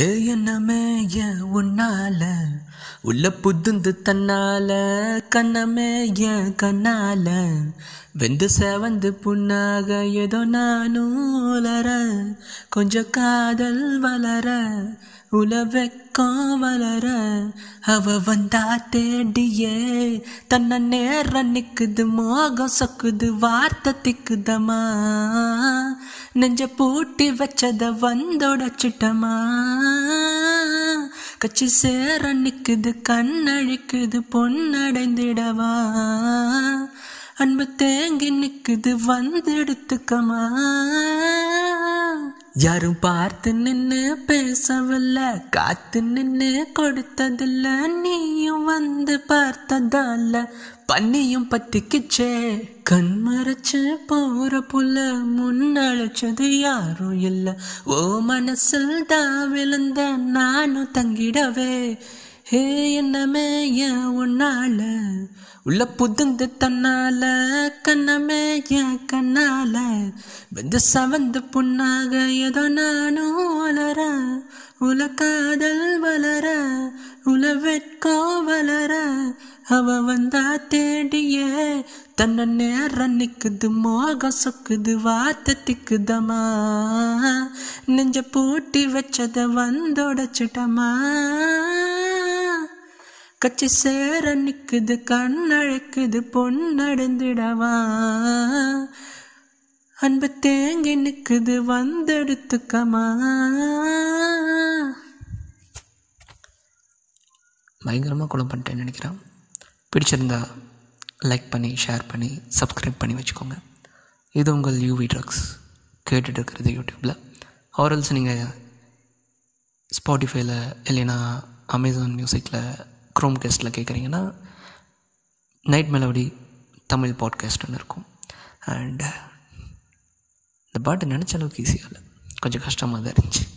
ஏ என்னமே ஏ உன்னால உள்ள புதுந்து தன்னால கண்ணமே ஏன் கண்ணால வெந்து செவந்து புண்ணாக ஏதோ நானும் உலர கொஞ்சம் காதல் வளர உலவ காவலர அவ வந்தா தேடியே தன்ன நேர நிக்குது மோகம் சொக்குது வார்த்தை திக்குதமா நெஞ்ச பூட்டி வச்சத வந்தோடச்சுட்டமா கச்சி சேர நிக்குது கண்ணழிக்குது பொன்னடைந்திடவா அன்பு தேங்கி நிக்குது வந்தெடுத்துக்கமா யாரும் பார்த்து நின்னு பேசவில்ல காத்து நின்னு கொடுத்ததில்ல நீயும் வந்து பார்த்ததால பண்ணியும் பத்திக்குச்சே கண் மறைச்சு போற புல முன்னழைச்சது யாரும் இல்ல ஓ மனசில் தான் விழுந்த நானும் தங்கிடவே ஹே என்னமேய உன்னால உள்ள புதுந்து தன்னால கண்ணமேய கண்ணால வந்து சவந்து புண்ணாக ஏதோ நானும் வளர உல காதல் வளர உல வெட்கோ வளர அவ வந்தா தேடிய தன்ன நேர நிக்குது மோக சொக்குது வார்த்தை திக்குதமா நெஞ்ச பூட்டி வச்சத வந்தோடச்சுட்டமா கச்சி சேர நிற்குது கண்ணழைக்குது பொன்னடைந்திடவா அன்பு தேங்கி நிற்குது வந்தெடுத்துக்கமா பயங்கரமாக குளம் பண்ணிட்டேன் நினைக்கிறேன் பிடிச்சிருந்தா லைக் பண்ணி ஷேர் பண்ணி சப்ஸ்கிரைப் பண்ணி வச்சுக்கோங்க இது உங்கள் யூவி ட்ரக்ஸ் கேட்டுட்டு இருக்கிறது யூடியூப்பில் ஆரல்ஸ் நீங்கள் ஸ்பாட்டிஃபைல இல்லைனா அமேசான் மியூசிக்கில் க்ரோம் கேஸ்ட்டில் கேட்குறீங்கன்னா நைட் மெலோடி தமிழ் பாட்காஸ்ட்னு இருக்கும் அண்டு இந்த பாட்டு நினச்ச அளவுக்கு ஈஸியாக இல்லை கொஞ்சம் கஷ்டமாக தான் இருந்துச்சு